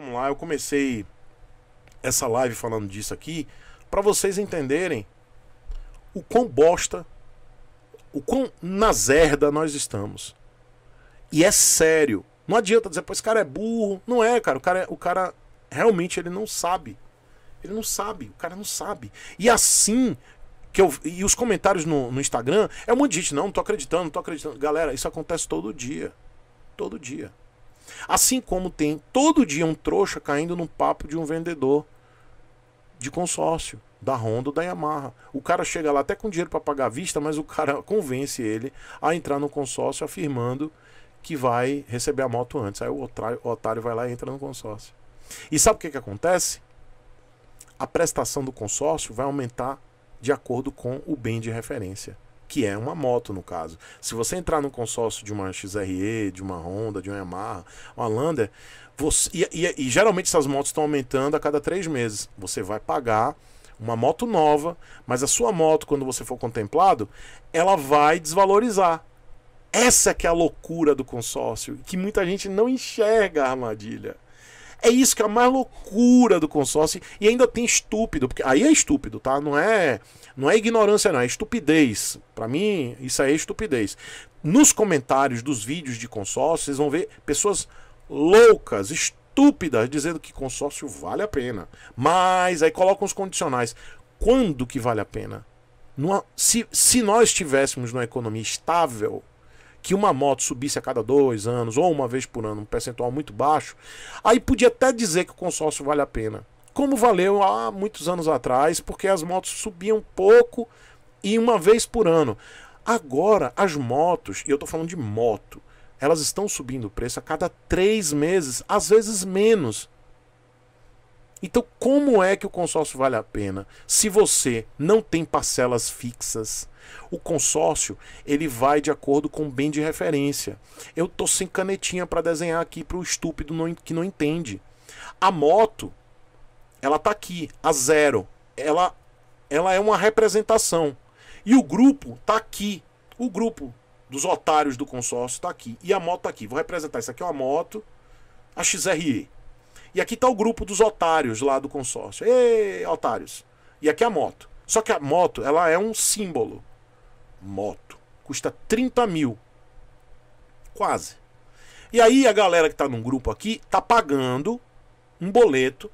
Vamos lá, eu comecei essa live falando disso aqui para vocês entenderem o quão bosta, o quão nazerda nós estamos. E é sério. Não adianta dizer, pois o cara é burro. Não é, cara. O cara, é, o cara realmente ele não sabe. Ele não sabe, o cara não sabe. E assim que eu. E os comentários no, no Instagram é um monte de gente, não, não tô acreditando, não tô acreditando. Galera, isso acontece todo dia. Todo dia. Assim como tem todo dia um trouxa caindo no papo de um vendedor de consórcio da Honda ou da Yamaha. O cara chega lá até com dinheiro para pagar a vista, mas o cara convence ele a entrar no consórcio afirmando que vai receber a moto antes. Aí o otário, o otário vai lá e entra no consórcio. E sabe o que, que acontece? A prestação do consórcio vai aumentar de acordo com o bem de referência que é uma moto no caso. Se você entrar no consórcio de uma XRE, de uma Honda, de uma Yamaha, uma Lander, você, e, e, e geralmente essas motos estão aumentando a cada três meses. Você vai pagar uma moto nova, mas a sua moto, quando você for contemplado, ela vai desvalorizar. Essa que é a loucura do consórcio, que muita gente não enxerga a armadilha. É isso que é a mais loucura do consórcio. E ainda tem estúpido, porque aí é estúpido, tá? Não é, não é ignorância, não, é estupidez. Para mim, isso aí é estupidez. Nos comentários dos vídeos de consórcio, vocês vão ver pessoas loucas, estúpidas, dizendo que consórcio vale a pena. Mas aí colocam os condicionais. Quando que vale a pena? Numa, se, se nós tivéssemos uma economia estável, que uma moto subisse a cada dois anos ou uma vez por ano, um percentual muito baixo, aí podia até dizer que o consórcio vale a pena. Como valeu há muitos anos atrás, porque as motos subiam pouco e uma vez por ano. Agora, as motos, e eu estou falando de moto, elas estão subindo o preço a cada três meses, às vezes menos. Então, como é que o consórcio vale a pena se você não tem parcelas fixas? O consórcio ele vai de acordo com o bem de referência. Eu tô sem canetinha para desenhar aqui para o estúpido não, que não entende. A moto, ela tá aqui a zero. Ela, ela é uma representação. E o grupo tá aqui. O grupo dos otários do consórcio tá aqui. E a moto tá aqui. Vou representar isso aqui é uma moto, a XRE. E aqui está o grupo dos otários lá do consórcio. Ei, otários. E aqui é a moto. Só que a moto, ela é um símbolo. Moto. Custa 30 mil. Quase. E aí a galera que está num grupo aqui está pagando um boleto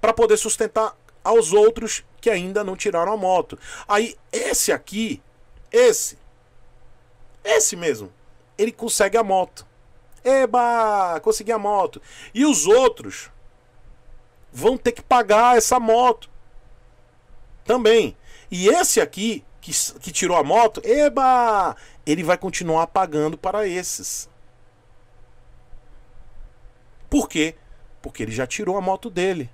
para poder sustentar aos outros que ainda não tiraram a moto. Aí esse aqui, esse, esse mesmo, ele consegue a moto. Eba, consegui a moto. E os outros vão ter que pagar essa moto também. E esse aqui, que, que tirou a moto, eba, ele vai continuar pagando para esses. Por quê? Porque ele já tirou a moto dele.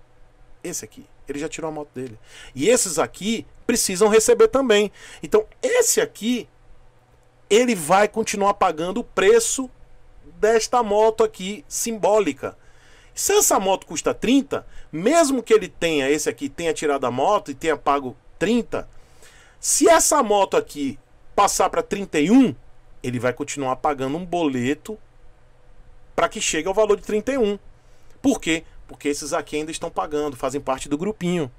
Esse aqui, ele já tirou a moto dele. E esses aqui precisam receber também. Então, esse aqui, ele vai continuar pagando o preço desta moto aqui simbólica. Se essa moto custa 30, mesmo que ele tenha esse aqui, tenha tirado a moto e tenha pago 30, se essa moto aqui passar para 31, ele vai continuar pagando um boleto para que chegue ao valor de 31. Por quê? Porque esses aqui ainda estão pagando, fazem parte do grupinho.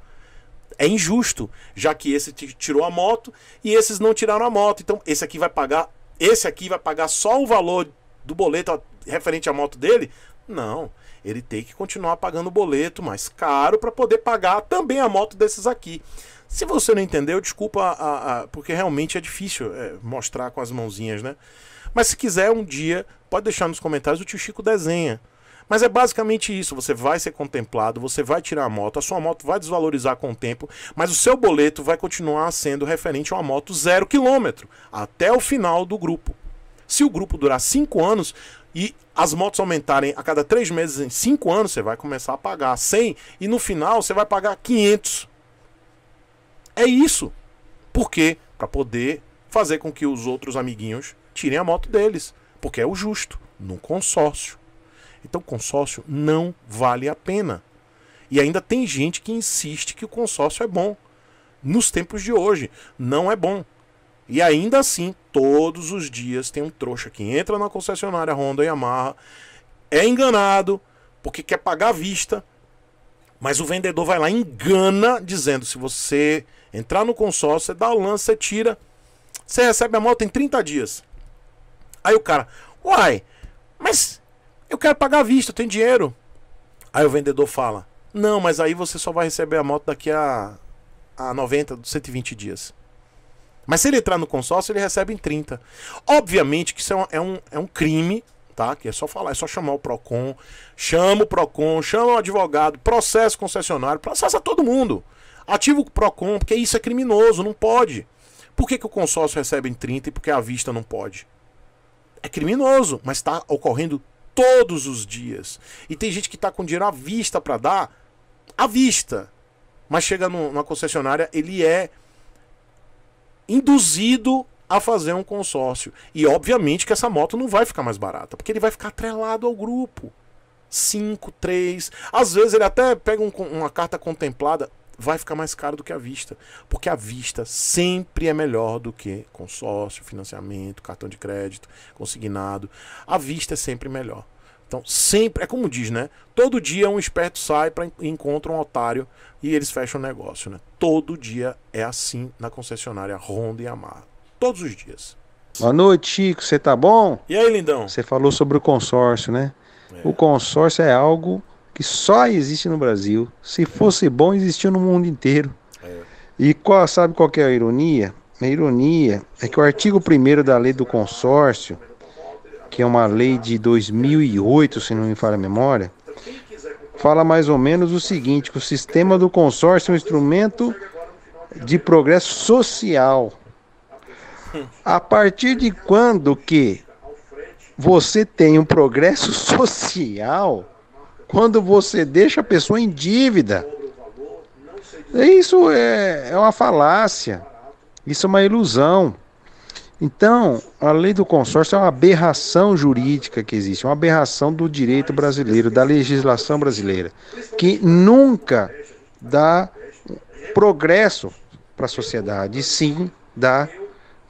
É injusto, já que esse tirou a moto e esses não tiraram a moto. Então esse aqui vai pagar, esse aqui vai pagar só o valor do boleto referente à moto dele? Não. Ele tem que continuar pagando o boleto mais caro para poder pagar também a moto desses aqui. Se você não entendeu, desculpa, a, a, porque realmente é difícil é, mostrar com as mãozinhas, né? Mas se quiser um dia, pode deixar nos comentários, o tio Chico desenha. Mas é basicamente isso: você vai ser contemplado, você vai tirar a moto, a sua moto vai desvalorizar com o tempo, mas o seu boleto vai continuar sendo referente a uma moto zero quilômetro até o final do grupo. Se o grupo durar cinco anos e as motos aumentarem a cada três meses em cinco anos, você vai começar a pagar 100 e no final você vai pagar 500. É isso. Por quê? Para poder fazer com que os outros amiguinhos tirem a moto deles, porque é o justo, num consórcio. Então, consórcio não vale a pena. E ainda tem gente que insiste que o consórcio é bom. Nos tempos de hoje, não é bom. E ainda assim, todos os dias tem um trouxa que entra na concessionária Honda e Yamaha, é enganado porque quer pagar à vista, mas o vendedor vai lá engana dizendo: se você entrar no consórcio, você dá o lance, você tira, você recebe a moto em 30 dias. Aí o cara, uai, mas eu quero pagar à vista, eu tenho dinheiro. Aí o vendedor fala: não, mas aí você só vai receber a moto daqui a, a 90, 120 dias. Mas se ele entrar no consórcio, ele recebe em 30. Obviamente que isso é, é um, é um, crime, tá? Que é só falar, é só chamar o PROCON. Chama o PROCON, chama o advogado, processa o concessionário, processa todo mundo. Ativa o PROCON, porque isso é criminoso, não pode. Por que, que o consórcio recebe em 30 e porque a vista não pode? É criminoso, mas está ocorrendo todos os dias. E tem gente que está com dinheiro à vista para dar, à vista. Mas chega no, numa concessionária, ele é induzido a fazer um consórcio. E obviamente que essa moto não vai ficar mais barata, porque ele vai ficar atrelado ao grupo. 5, 3. Às vezes ele até pega um, uma carta contemplada, vai ficar mais caro do que a vista. Porque a vista sempre é melhor do que consórcio, financiamento, cartão de crédito, consignado. A vista é sempre melhor. Então, sempre, é como diz, né? Todo dia um esperto sai para encontra um otário e eles fecham o negócio, né? Todo dia é assim na concessionária Honda e Yamaha. Todos os dias. Boa noite, Chico. Você tá bom? E aí, lindão? Você falou sobre o consórcio, né? É. O consórcio é algo que só existe no Brasil. Se fosse bom, existia no mundo inteiro. É. E qual, sabe qual é a ironia? A ironia é que o artigo 1 da lei do consórcio que é uma lei de 2008, se não me falha a memória, fala mais ou menos o seguinte: que o sistema do consórcio é um instrumento de progresso social. A partir de quando que você tem um progresso social quando você deixa a pessoa em dívida? Isso é, é uma falácia. Isso é uma ilusão. Então, a lei do consórcio é uma aberração jurídica que existe, uma aberração do direito brasileiro, da legislação brasileira, que nunca dá progresso para a sociedade, sim dá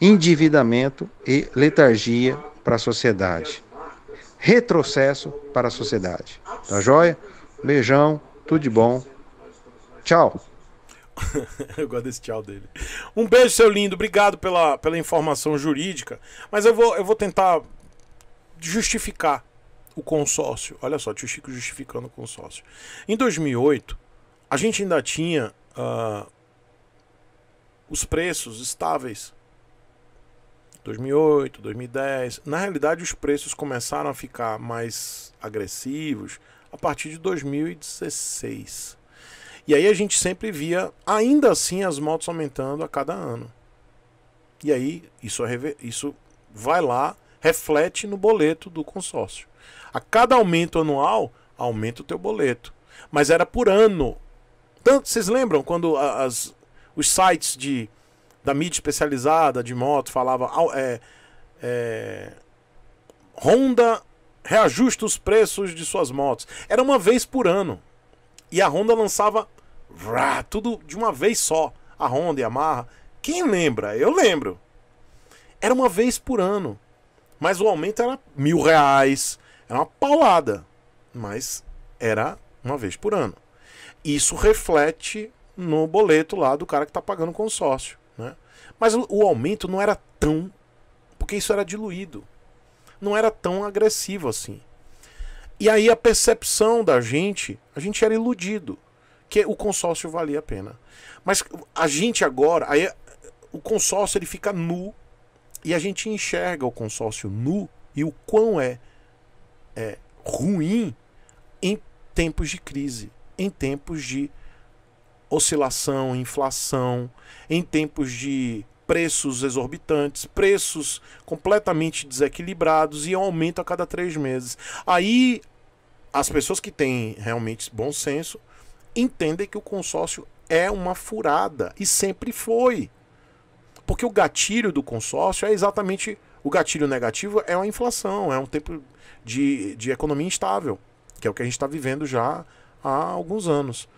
endividamento e letargia para a sociedade, retrocesso para a sociedade. Tá joia? Beijão, tudo de bom. Tchau. eu gosto desse tchau dele. Um beijo, seu lindo. Obrigado pela, pela informação jurídica. Mas eu vou, eu vou tentar justificar o consórcio. Olha só, tio Chico justificando o consórcio. Em 2008, a gente ainda tinha uh, os preços estáveis. 2008, 2010. Na realidade, os preços começaram a ficar mais agressivos a partir de 2016. E aí a gente sempre via, ainda assim, as motos aumentando a cada ano. E aí isso, é isso vai lá, reflete no boleto do consórcio. A cada aumento anual, aumenta o teu boleto. Mas era por ano. Tanto, vocês lembram quando as, os sites de, da mídia especializada de moto falava é, é, Honda reajusta os preços de suas motos. Era uma vez por ano. E a Honda lançava vrá, tudo de uma vez só. A Honda e a Marra. Quem lembra? Eu lembro. Era uma vez por ano. Mas o aumento era mil reais. Era uma paulada. Mas era uma vez por ano. Isso reflete no boleto lá do cara que está pagando o consórcio. Né? Mas o aumento não era tão. Porque isso era diluído. Não era tão agressivo assim. E aí a percepção da gente, a gente era iludido que o consórcio valia a pena. Mas a gente agora, aí, o consórcio ele fica nu e a gente enxerga o consórcio nu e o quão é, é ruim em tempos de crise, em tempos de oscilação, inflação, em tempos de preços exorbitantes, preços completamente desequilibrados e aumenta aumento a cada três meses. Aí as pessoas que têm realmente bom senso entendem que o consórcio é uma furada e sempre foi. Porque o gatilho do consórcio é exatamente o gatilho negativo é a inflação, é um tempo de, de economia instável, que é o que a gente está vivendo já há alguns anos.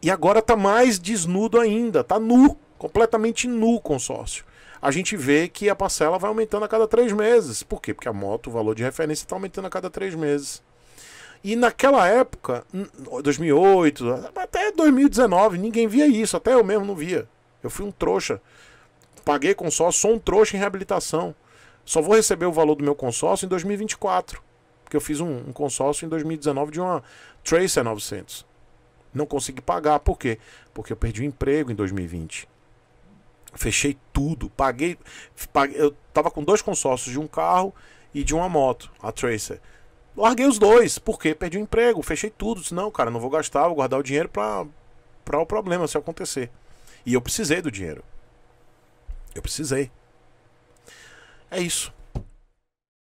E agora está mais desnudo ainda, está nu, completamente nu o consórcio. A gente vê que a parcela vai aumentando a cada três meses. Por quê? Porque a moto, o valor de referência está aumentando a cada três meses. E naquela época, 2008, até 2019, ninguém via isso, até eu mesmo não via. Eu fui um trouxa. Paguei consórcio, sou um trouxa em reabilitação. Só vou receber o valor do meu consórcio em 2024, porque eu fiz um, um consórcio em 2019 de uma Tracer 900. Não consegui pagar, por quê? Porque eu perdi o emprego em 2020. Fechei tudo, paguei, paguei eu tava com dois consórcios de um carro e de uma moto, a Tracer. Larguei os dois, porque perdi o emprego, fechei tudo. Disse, não, cara, não vou gastar, vou guardar o dinheiro pra, o problema se acontecer. E eu precisei do dinheiro. Eu precisei. É isso.